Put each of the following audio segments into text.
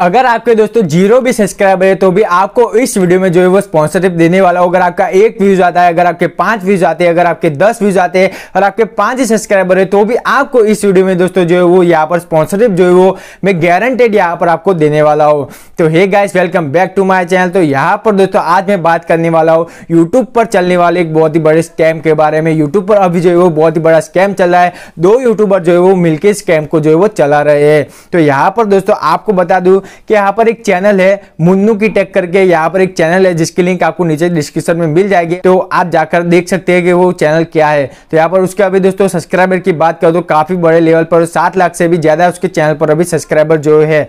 अगर आपके दोस्तों जीरो भी सब्सक्राइबर है तो भी आपको इस वीडियो में जो है वो स्पॉन्सरशिप देने वाला हो अगर आपका एक व्यूज आता है अगर आपके पांच व्यूज आते हैं अगर आपके दस व्यूज आते हैं और आपके पांच ही सब्सक्राइबर है तो भी आपको इस वीडियो में दोस्तों जो है वो यहाँ पर स्पॉन्सरशिप जो है वो मैं गारंटेड यहाँ पर आपको देने वाला हूँ तो hey guys welcome back to my channel तो यहाँ पर दोस्तों आज मैं बात करने वाला हूँ यूट्यूब पर चलने वाले एक बहुत ही बड़े स्कैम के बारे में यूट्यूब पर अभी जो है वो बहुत ही बड़ा स्कैम चल रहा है दो यूट्यूबर जो है वो मिलकर स्कैम को जो है वो चला रहे हैं तो यहाँ पर दोस्तों आपको बता दू कि यहाँ पर एक चैनल है मुन्नू की टेक करके यहाँ पर एक चैनल है जिसकी लिंक आपको नीचे डिस्क्रिप्शन में मिल जाएगी तो आप जाकर देख सकते हैं कि वो चैनल क्या है तो यहाँ पर उसके अभी दोस्तों सब्सक्राइबर की बात करो तो काफी बड़े लेवल पर सात लाख से भी ज्यादा उसके चैनल पर अभी सब्सक्राइबर जो है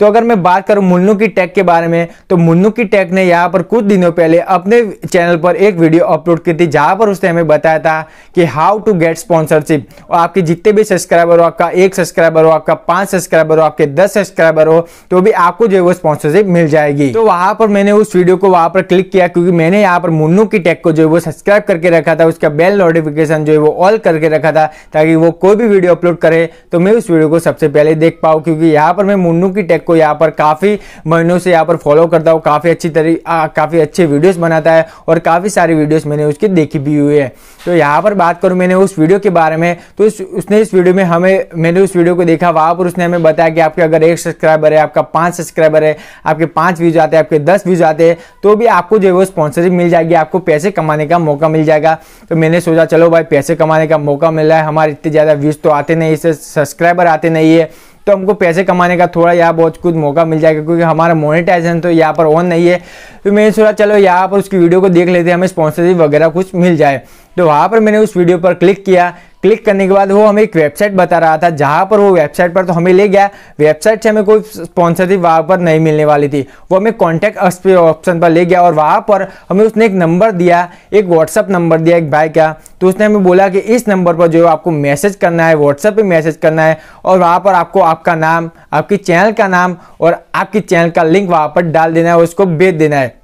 तो अगर मैं बात करूं मुन्नू की टैग के बारे में तो मुन्नू की टैग ने यहाँ पर कुछ दिनों पहले अपने चैनल पर एक वीडियो अपलोड की थी जहाँ पर उसने हमें बताया था कि हाउ टू गेट स्पॉन्सरशिप और आपके जितने भी सब्सक्राइबर हो आपका एक सब्सक्राइबर हो आपका पांच सब्सक्राइबर हो आपके दस सब्सक्राइबर हो तो भी आपको जो है वो स्पॉन्सरशिप मिल जाएगी तो वहां पर मैंने उस वीडियो को वहां पर क्लिक किया क्योंकि मैंने यहाँ पर मुन्नू की टेक को जो है वो सब्सक्राइब करके रखा था उसका बेल नोटिफिकेशन जो है वो ऑल करके रखा था ताकि वो कोई भी वीडियो अपलोड करे तो मैं उस वीडियो को सबसे पहले देख पाऊँ क्योंकि यहाँ पर मैं मुन्नू की टेक को यहाँ पर काफ़ी महीनों से यहाँ पर फॉलो करता हूँ काफ़ी अच्छी तरी आ, काफ़ी अच्छे वीडियोस बनाता है और काफ़ी सारी वीडियोस मैंने उसकी देखी भी हुई है तो यहाँ पर बात करूँ मैंने उस वीडियो के बारे में तो उस, उसने इस वीडियो में हमें मैंने उस वीडियो को देखा वहाँ पर उसने हमें बताया कि आपके अगर एक सब्सक्राइबर है आपका पाँच सब्सक्राइबर है आपके पाँच व्यूज आते हैं आपके दस व्यूज आते हैं तो भी आपको जो है वो स्पॉन्सरशिप मिल जाएगी आपको पैसे कमाने का मौका मिल जाएगा तो मैंने सोचा चलो भाई पैसे कमाने का मौका मिल रहा है हमारे इतने ज़्यादा व्यूज़ तो आते नहीं इससे सब्सक्राइबर आते नहीं है तो हमको पैसे कमाने का थोड़ा यहाँ बहुत कुछ मौका मिल जाएगा क्योंकि हमारा मोनिटाइजेशन तो यहाँ पर ऑन नहीं है तो मैंने सोचा चलो यहाँ पर उसकी वीडियो को देख लेते हैं हमें स्पॉन्सरशिप वगैरह कुछ मिल जाए तो वहाँ पर मैंने उस वीडियो पर क्लिक किया क्लिक करने के बाद वो हमें एक वेबसाइट बता रहा था जहां पर वो वेबसाइट पर तो हमें ले गया वेबसाइट से हमें कोई स्पॉन्सरशिप वहाँ पर नहीं मिलने वाली थी वो हमें कॉन्टेक्ट ऑप्शन पर ले गया और वहां पर हमें उसने एक नंबर दिया एक व्हाट्सअप नंबर दिया एक भाई का तो उसने हमें बोला कि इस नंबर पर जो आपको मैसेज करना है व्हाट्सएप पर मैसेज करना है और वहाँ पर आपको आपका नाम आपकी चैनल का नाम और आपकी चैनल का लिंक वहाँ पर डाल देना है और उसको भेज देना है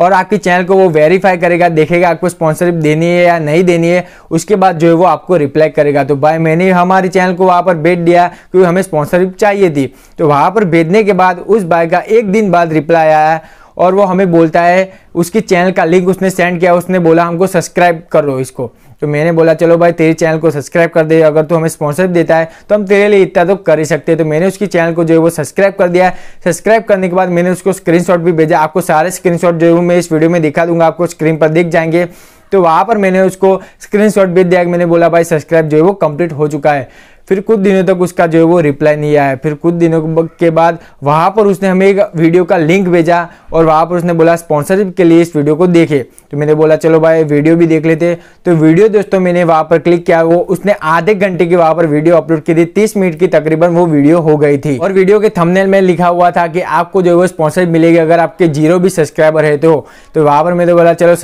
और आपके चैनल को वो वेरीफाई करेगा देखेगा आपको स्पॉन्सरशिप देनी है या नहीं देनी है उसके बाद जो है वो आपको रिप्लाई करेगा तो भाई मैंने हमारे चैनल को वहाँ पर भेज दिया क्योंकि हमें स्पॉन्सरशिप चाहिए थी तो वहाँ पर भेजने के बाद उस भाई का एक दिन बाद रिप्लाई आया और वो हमें बोलता है उसके चैनल का लिंक उसने सेंड किया उसने बोला हमको सब्सक्राइब करो इसको तो मैंने बोला चलो भाई तेरे चैनल को सब्सक्राइब कर दे अगर तू हमें स्पॉन्सरशिप देता है तो हम तेरे लिए इतना तो कर ही सकते हैं तो मैंने उसकी चैनल को जो है वो सब्सक्राइब कर दिया है सब्सक्राइब करने के बाद मैंने उसको स्क्रीनशॉट भी भेजा आपको सारे स्क्रीन जो है मैं इस वीडियो में दिखा दूंगा आपको स्क्रीन पर दिख जाएंगे तो वहाँ पर मैंने उसको स्क्रीनशॉट भेज दिया मैंने बोला भाई सब्सक्राइब जो है वो कंप्लीट हो चुका है फिर कुछ दिनों तक उसका जो है वो रिप्लाई नहीं आया फिर कुछ दिनों के बाद वहाँ पर उसने हमें एक वीडियो का लिंक भेजा और वहाँ पर उसने बोला स्पॉन्सरशिप के लिए इस वीडियो को देखे तो मैंने बोला चलो भाई वीडियो भी देख लेते तो वीडियो दोस्तों मैंने वहाँ पर क्लिक किया वो उसने आधे घंटे की वहाँ पर वीडियो अपलोड की थी तीस मिनट की तकरीबन वो वीडियो हो गई थी और वीडियो के थमनेल में लिखा हुआ था कि आपको जो है वो स्पॉन्सरशिप मिलेगी अगर आपके जीरो भी सब्सक्राइबर है तो।, तो वहाँ पर मैंने बोला चलो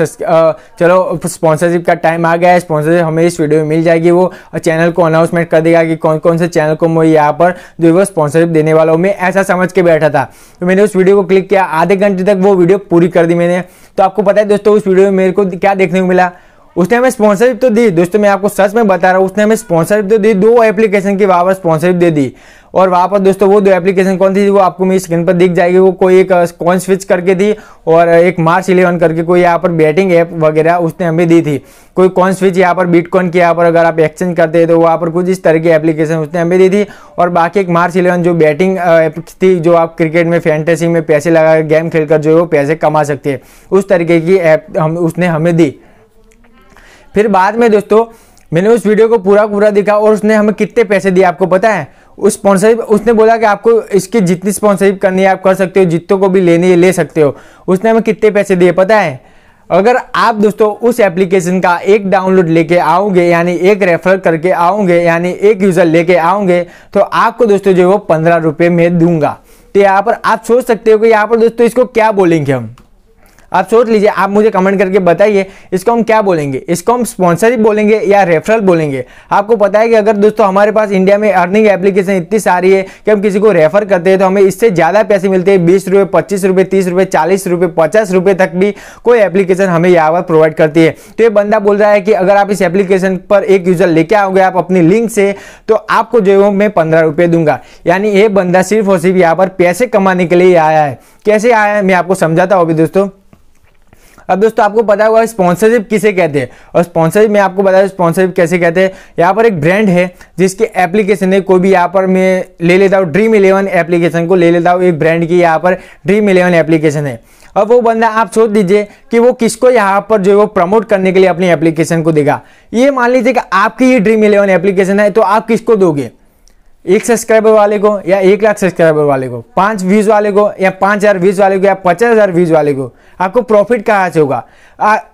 चलो स्पॉन्सरशिप का टाइम आ गया है स्पॉन्सरशिप हमें इस वीडियो में मिल जाएगी वो चैनल को अनाउंसमेंट कर देगा कि कि कौन कौन से चैनल को मैं यहाँ पर जो है स्पॉन्सरशिप देने वाला हूँ मैं ऐसा समझ के बैठा था तो मैंने उस वीडियो को क्लिक किया आधे घंटे तक वो वीडियो पूरी कर दी मैंने तो आपको पता है दोस्तों उस वीडियो में मेरे को क्या देखने को मिला उसने हमें स्पॉन्सरशिप तो दी दोस्तों मैं आपको सच में बता रहा हूँ उसने हमें स्पॉन्सरशिप तो दी दो एप्लीकेशन की वहाँ पर स्पॉन्सरशिप दे दी और वहाँ पर दोस्तों वो दो एप्लीकेशन कौन थी वो आपको मेरी स्क्रीन पर दिख जाएगी वो कोई एक कॉन स्विच करके थी और एक मार्च इलेवन करके कोई यहाँ पर बैटिंग ऐप वगैरह उसने हमें दी थी कोई कॉन स्विच यहाँ पर बिटकॉइन की यहाँ पर अगर आप एक्सचेंज करते हैं तो वहाँ पर कुछ इस तरह की एप्लीकेशन उसने हमें दी थी और बाकी एक मार्च इलेवन जो बैटिंग ऐप थी जो आप क्रिकेट में फैंटेसी में पैसे लगा गेम खेल जो है वो पैसे कमा सकते हैं उस तरीके की ऐप हम उसने हमें दी फिर बाद में दोस्तों मैंने उस वीडियो को पूरा पूरा देखा और उसने हमें कितने पैसे दिए आपको पता है उस स्पॉन्सरशिप उसने बोला कि आपको इसकी जितनी स्पॉन्सरशिप करनी है आप कर सकते हो जितों को भी लेनी है ले सकते हो उसने हमें कितने पैसे दिए पता है अगर आप दोस्तों उस एप्लीकेशन का एक डाउनलोड लेके आओगे यानी एक रेफर करके आओगे यानी एक यूज़र लेके आओगे तो आपको दोस्तों जो वो पंद्रह रुपये में दूंगा तो यहाँ पर आप सोच सकते हो कि यहाँ पर दोस्तों इसको क्या बोलेंगे हम आप सोच लीजिए आप मुझे कमेंट करके बताइए इसको हम क्या बोलेंगे इसको हम स्पॉन्सरशिप बोलेंगे या रेफरल बोलेंगे आपको पता है कि अगर दोस्तों हमारे पास इंडिया में अर्निंग एप्लीकेशन इतनी सारी है कि हम किसी को रेफर करते हैं तो हमें इससे ज़्यादा पैसे मिलते हैं बीस रुपये पच्चीस रुपये तीस रुपये चालीस रुपये पचास रुपये तक भी कोई एप्लीकेशन हमें यहाँ पर प्रोवाइड करती है तो ये बंदा बोल रहा है कि अगर आप इस एप्लीकेशन पर एक यूज़र लेके आओगे आप अपनी लिंक से तो आपको जो है मैं पंद्रह रुपये दूंगा यानी ये बंदा सिर्फ और सिर्फ यहाँ पर पैसे कमाने के लिए आया है कैसे आया है मैं आपको समझाता हूँ अभी दोस्तों अब दोस्तों आपको पता होगा स्पॉन्सरशिप किसे कहते हैं और स्पॉन्सरशिप मैं आपको बताया स्पॉन्सरशिप कैसे कहते हैं यहाँ पर एक ब्रांड है जिसके एप्लीकेशन है कोई भी यहाँ पर मैं ले लेता हूँ ड्रीम इलेवन एप्लीकेशन को ले लेता हूँ एक ब्रांड की यहाँ पर ड्रीम इलेवन एप्लीकेशन है अब वो बंदा आप सोच दीजिए कि वो किसको यहाँ पर जो है वो प्रमोट करने के लिए अपनी एप्लीकेशन को देगा ये मान लीजिए कि आपकी ये ड्रीम इलेवन एप्लीकेशन है तो आप किसको दोगे एक सब्सक्राइबर वाले को या एक लाख सब्सक्राइबर वाले को पाँच व्यूज़ वाले को या पाँच हज़ार व्यूज़ वाले को या पचास हज़ार व्यूज़ वाले को आपको प्रॉफिट कहाँ से होगा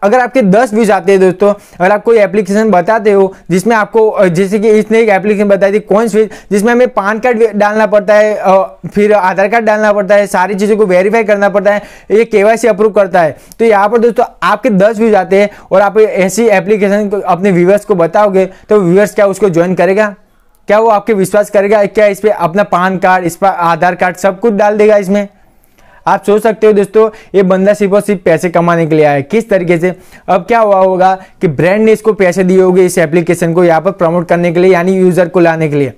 अगर आपके दस व्यूज़ आते हैं दोस्तों अगर आप कोई एप्लीकेशन बताते हो जिसमें आपको जैसे कि इसने एक एप्लीकेशन बताई थी कौन स्विच जिसमें हमें पान कार्ड डालना पड़ता है फिर आधार कार्ड डालना पड़ता है सारी चीज़ों को वेरीफाई करना पड़ता है ये के अप्रूव करता है तो यहाँ पर दोस्तों आपके दस व्यूज़ आते हैं और आप ऐसी एप्लीकेशन अपने व्यूवर्स को बताओगे तो व्यूवर्स क्या उसको ज्वाइन करेगा क्या वो आपके विश्वास करेगा क्या इस पर अपना पान कार्ड इस पर आधार कार्ड सब कुछ डाल देगा इसमें आप सोच सकते हो दोस्तों ये बंदा सिर्फ और सिर्फ पैसे कमाने के लिए आया किस तरीके से अब क्या हुआ होगा कि ब्रांड ने इसको पैसे दिए होंगे इस एप्लीकेशन को यहाँ पर प्रमोट करने के लिए यानी यूज़र को लाने के लिए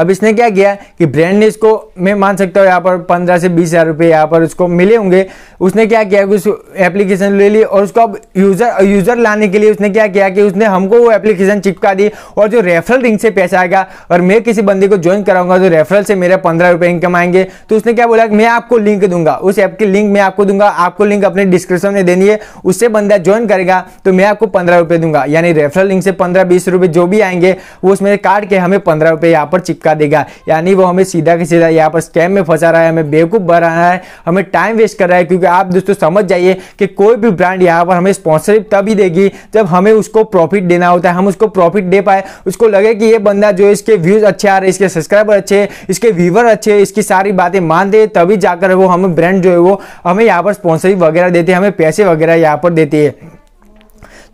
अब इसने क्या किया कि ब्रांड ने इसको मैं मान सकता हूँ यहाँ पर पंद्रह से बीस हज़ार रुपये यहाँ पर उसको मिले होंगे उसने क्या किया कि उस एप्लीकेशन ले ली और उसको अब यूज़र यूज़र लाने के लिए उसने क्या किया कि उसने हमको वो एप्लीकेशन चिपका दी और जो रेफरल लिंक से पैसा आएगा और मैं किसी बंदे को ज्वाइन कराऊंगा तो रेफरल से मेरा पंद्रह रुपये इनकम आएंगे तो उसने क्या बोला मैं आपको लिंक दूंगा उस ऐप की लिंक मैं आपको दूंगा आपको लिंक अपने डिस्क्रिप्शन में देनी है उससे बंदा ज्वाइन करेगा तो मैं आपको पंद्रह रुपये दूंगा यानी रेफरल लिंक से पंद्रह बीस रुपये जो भी आएंगे वो उसमें काट के हमें पंद्रह रुपये यहाँ पर चिपका धक्का देगा यानी वो हमें सीधा के सीधा यहाँ पर स्कैम में फंसा रहा है हमें बेवकूफ़ रहा है हमें टाइम वेस्ट कर रहा है क्योंकि आप दोस्तों समझ जाइए कि कोई भी ब्रांड यहाँ पर हमें स्पॉन्सरशिप तभी देगी जब हमें उसको प्रॉफिट देना होता है हम उसको प्रॉफिट दे पाए उसको लगे कि ये बंदा जो इसके व्यूज़ अच्छे आ रहे हैं इसके सब्सक्राइबर अच्छे हैं इसके व्यूवर अच्छे हैं इसकी सारी बातें मान दे तभी जाकर वो हमें ब्रांड जो है वो हमें यहाँ पर स्पॉन्सरशिप वगैरह देते हैं हमें पैसे वगैरह यहाँ पर देती है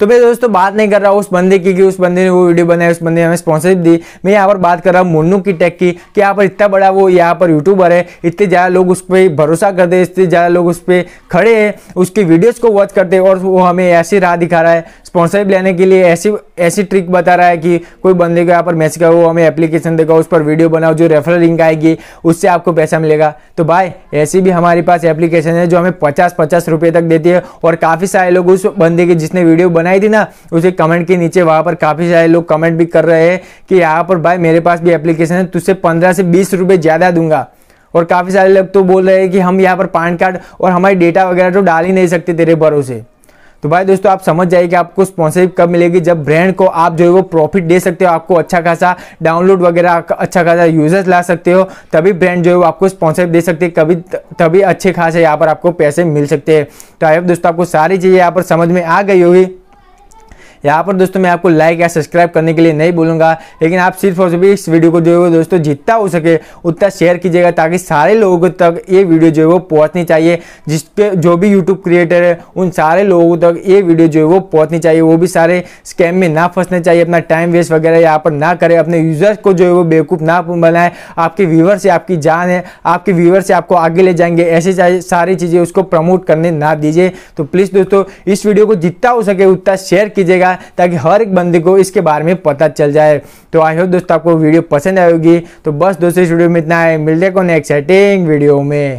तो मैं दोस्तों तो बात नहीं कर रहा हूँ उस बंदे की कि उस बंदे ने वो वीडियो बनाई उस बंदे ने हमें स्पॉन्सरशिप दी मैं यहाँ पर बात कर रहा हूँ मुन्नू की टेक की कि यहाँ पर इतना बड़ा वो यहाँ पर यूट्यूबर है इतने ज़्यादा लोग उस पर भरोसा करते हैं इतने ज़्यादा लोग उस पर खड़े हैं उसकी वीडियोज़ को वॉच करते हैं और वो हमें ऐसी राह दिखा रहा है स्पॉन्सरशिप लेने के लिए ऐसी ऐसी ट्रिक बता रहा है कि कोई बंदे को यहाँ पर मैसेज करो हमें एप्लीकेशन देगा उस पर वीडियो बनाओ जो रेफरल लिंक आएगी उससे आपको पैसा मिलेगा तो भाई ऐसी भी हमारे पास एप्लीकेशन है जो हमें पचास पचास रुपये तक देती है और काफ़ी सारे लोग उस बंदे की जिसने वीडियो बनाई थी ना उसे कमेंट के नीचे वहाँ पर काफ़ी सारे लोग कमेंट भी कर रहे हैं कि यहाँ पर भाई मेरे पास भी एप्लीकेशन है तुझसे पंद्रह से बीस रुपये ज़्यादा दूंगा और काफ़ी सारे लोग तो बोल रहे हैं कि हम यहाँ पर पान कार्ड और हमारे डेटा वगैरह तो डाल ही नहीं सकते तेरे भरोसे तो भाई दोस्तों आप समझ जाइए कि आपको स्पॉन्सरशिप कब मिलेगी जब ब्रांड को आप जो है वो प्रॉफिट दे सकते हो आपको अच्छा खासा डाउनलोड वगैरह अच्छा खासा यूजर्स ला सकते हो तभी ब्रांड जो है वो आपको स्पॉन्सरशिप दे सकते हैं कभी तभी अच्छे खासे यहाँ पर आपको पैसे मिल सकते हैं तो आए दोस्तों आपको सारी चीज़ें यहाँ पर समझ में आ गई होगी यहाँ पर दोस्तों मैं आपको लाइक या सब्सक्राइब करने के लिए नहीं बोलूँगा लेकिन आप सिर्फ और सिर्फ इस वीडियो को जो है दोस्तों जितना हो सके उतना शेयर कीजिएगा ताकि सारे लोगों तक ये वीडियो जो है वो पहुँचनी चाहिए जिसके जो भी यूट्यूब क्रिएटर है उन सारे लोगों तक ये वीडियो जो है वो पहुँचनी चाहिए वो भी सारे स्कैम में ना फंसना चाहिए अपना टाइम वेस्ट वगैरह यहाँ पर ना करें अपने यूजर्स को जो है वो बेवकूफ़ ना बनाए आपके व्यूवर से आपकी जान है आपके व्यूवर से आपको आगे ले जाएंगे ऐसे सारी चीज़ें उसको प्रमोट करने ना दीजिए तो प्लीज़ दोस्तों इस वीडियो को जितना हो सके उतना शेयर कीजिएगा दूंगा ताकि हर एक बंदे को इसके बारे में पता चल जाए तो आई होप दोस्तों आपको वीडियो पसंद आएगी तो बस दोस्तों इस वीडियो में इतना है मिलते को नेक्स्ट एक्साइटिंग वीडियो में